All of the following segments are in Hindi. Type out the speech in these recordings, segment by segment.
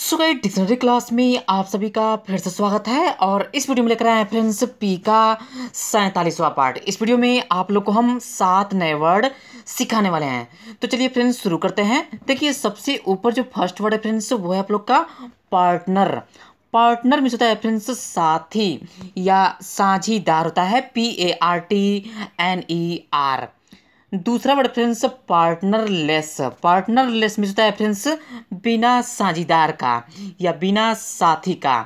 सो डिक्शनरी क्लास में आप सभी का फिर से स्वागत है और इस वीडियो में लेकर आए हैं फ्रेंड्स पी का सैंतालीसवा पार्ट इस वीडियो में आप लोग को हम सात नए वर्ड सिखाने वाले हैं तो चलिए फ्रेंड्स शुरू करते हैं देखिए सबसे ऊपर जो फर्स्ट वर्ड है फ्रेंड्स वो है आप लोग का पार्टनर पार्टनर में होता है फ्रेंड्स साथी या साझीदार होता है P A R T N E R दूसरा वर्ड फ्रेंड्स पार्टनरलेस पार्टनरलेस में होता है फ्रेंड्स बिना साझीदार का या बिना साथी का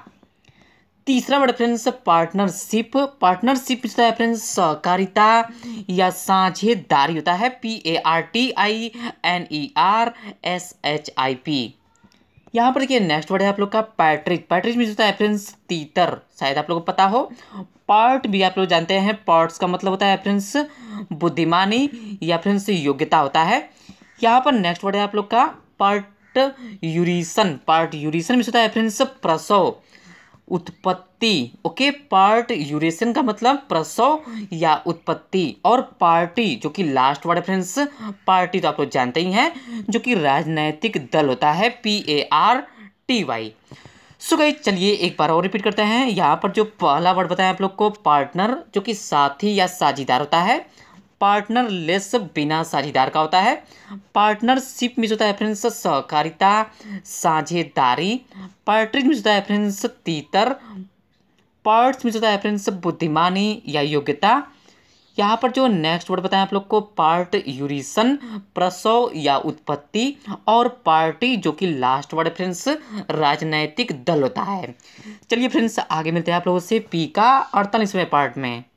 तीसरा वर्ड फ्रेंड्स पार्टनरशिप पार्टनरशिप होता है फ्रेंड्स सहकारिता या साझेदारी होता है P A R T I N E R S H I P यहाँ पर देखिए नेक्स्ट वर्ड है आप लोग का पैट्रिक पैट्रिक मीन होता है एफरेंस तीतर शायद आप लोग को पता हो पार्ट भी आप लोग जानते हैं पार्ट्स का मतलब होता है एफरेंस बुद्धिमानी या फ्रेंस योग्यता होता है यहाँ पर नेक्स्ट वर्ड है आप लोग का पार्ट यूरिसन पार्ट यूरिसन मीन होता है एफरेंस प्रसव उत्पत्ति ओके पार्ट यूरेशन का मतलब प्रसव या उत्पत्ति और पार्टी जो कि लास्ट वर्ड फ्रेंड्स पार्टी तो आप लोग जानते ही हैं जो कि राजनैतिक दल होता है P A R T Y सो गई चलिए एक बार और रिपीट करते हैं यहाँ पर जो पहला वर्ड बताया आप लोग को पार्टनर जो कि साथी या साझीदार होता है पार्टनर लेस बिना साझेदार का होता है पार्टनरशिप में जो होता है फ्रेंड्स सहकारिता साझेदारी पार्ट्रिज में जुदा एफरेंस तो तीतर पार्ट्स में जुदा एफरेंस तो बुद्धिमानी या योग्यता यहाँ पर जो नेक्स्ट वर्ड बताएं आप लोग को पार्ट यूरिसन प्रसव या उत्पत्ति और पार्टी जो कि लास्ट वर्ड फ्रेंड्स राजनैतिक दल होता है चलिए फ्रेंड्स आगे मिलते हैं आप लोगों से पी का अड़तालीसवें पार्ट में